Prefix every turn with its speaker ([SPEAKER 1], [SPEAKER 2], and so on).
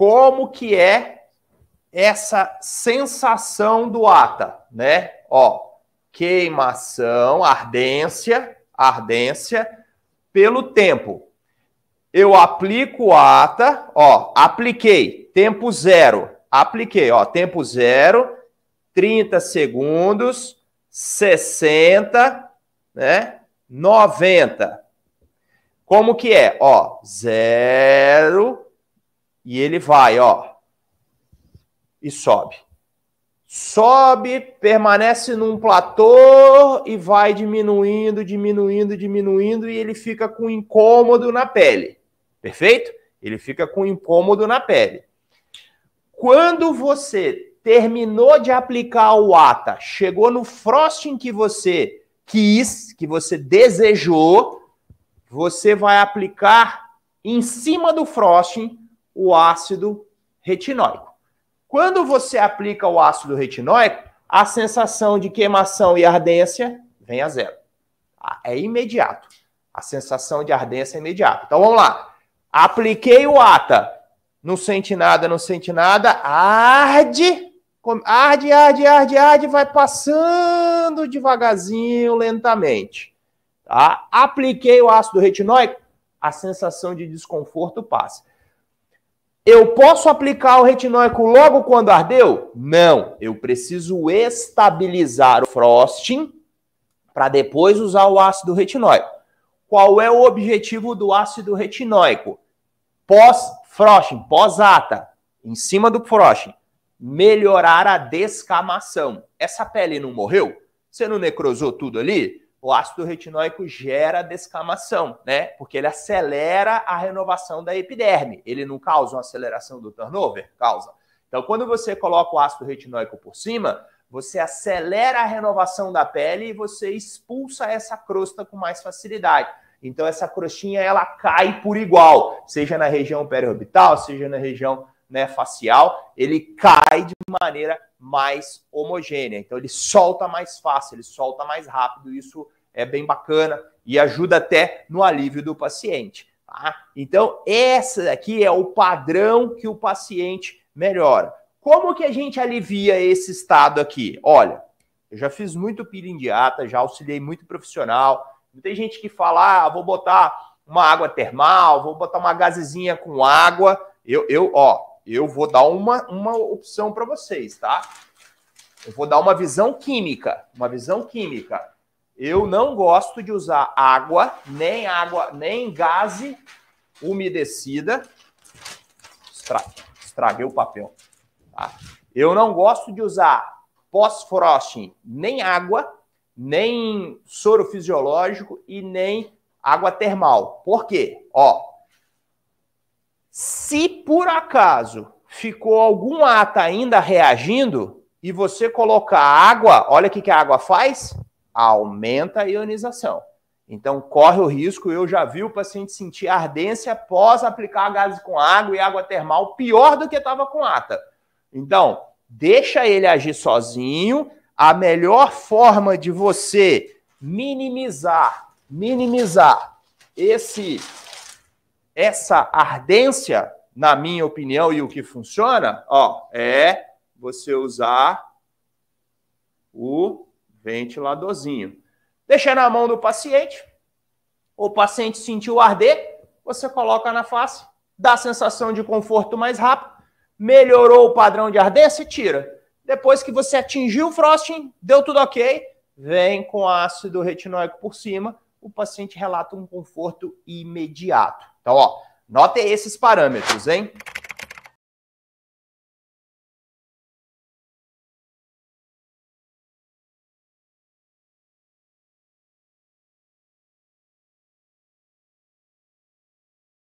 [SPEAKER 1] como que é essa sensação do ata, né? Ó, queimação, ardência, ardência pelo tempo. Eu aplico o ata, ó, apliquei, tempo zero, apliquei, ó, tempo zero, 30 segundos, 60, né? 90. Como que é? Ó, zero, e ele vai, ó. E sobe. Sobe, permanece num platô e vai diminuindo, diminuindo, diminuindo e ele fica com incômodo na pele. Perfeito? Ele fica com incômodo na pele. Quando você terminou de aplicar o ATA, chegou no frosting que você quis, que você desejou, você vai aplicar em cima do frosting o ácido retinóico. Quando você aplica o ácido retinóico, a sensação de queimação e ardência vem a zero. Ah, é imediato. A sensação de ardência é imediata. Então vamos lá. Apliquei o ATA. Não sente nada, não sente nada. Arde. Arde, arde, arde, arde. Vai passando devagarzinho, lentamente. Tá? Apliquei o ácido retinóico. A sensação de desconforto passa. Eu posso aplicar o retinóico logo quando ardeu? Não, eu preciso estabilizar o frosting para depois usar o ácido retinóico. Qual é o objetivo do ácido retinóico? Pós-frosting, pós-ata, em cima do frosting, melhorar a descamação. Essa pele não morreu? Você não necrosou tudo ali? O ácido retinóico gera descamação, né? Porque ele acelera a renovação da epiderme. Ele não causa uma aceleração do turnover? Causa. Então, quando você coloca o ácido retinóico por cima, você acelera a renovação da pele e você expulsa essa crosta com mais facilidade. Então, essa crostinha ela cai por igual, seja na região periorbital, seja na região né, facial, ele cai de maneira mais homogênea. Então, ele solta mais fácil, ele solta mais rápido. Isso é bem bacana e ajuda até no alívio do paciente. Tá? Então, essa aqui é o padrão que o paciente melhora. Como que a gente alivia esse estado aqui? Olha, eu já fiz muito pilindiata, já auxiliei muito profissional. Não tem gente que fala, ah, vou botar uma água termal, vou botar uma gazezinha com água. Eu, eu ó, eu vou dar uma, uma opção para vocês, tá? Eu vou dar uma visão química, uma visão química. Eu não gosto de usar água, nem água, nem gase umedecida. Estraguei o papel. Tá? Eu não gosto de usar pós-frosting, nem água, nem soro fisiológico e nem água termal. Por quê? Ó, se por acaso ficou algum ata ainda reagindo e você colocar água, olha o que, que a água faz aumenta a ionização. Então, corre o risco, eu já vi o paciente sentir ardência após aplicar gases com água e água termal pior do que estava com ata. Então, deixa ele agir sozinho. A melhor forma de você minimizar, minimizar esse essa ardência, na minha opinião, e o que funciona, ó, é você usar o ventiladorzinho. Deixa na mão do paciente, o paciente sentiu arder, você coloca na face, dá sensação de conforto mais rápido, melhorou o padrão de ardência, tira. Depois que você atingiu o frosting, deu tudo ok, vem com ácido retinóico por cima, o paciente relata um conforto imediato. Então, ó, notem esses parâmetros, hein?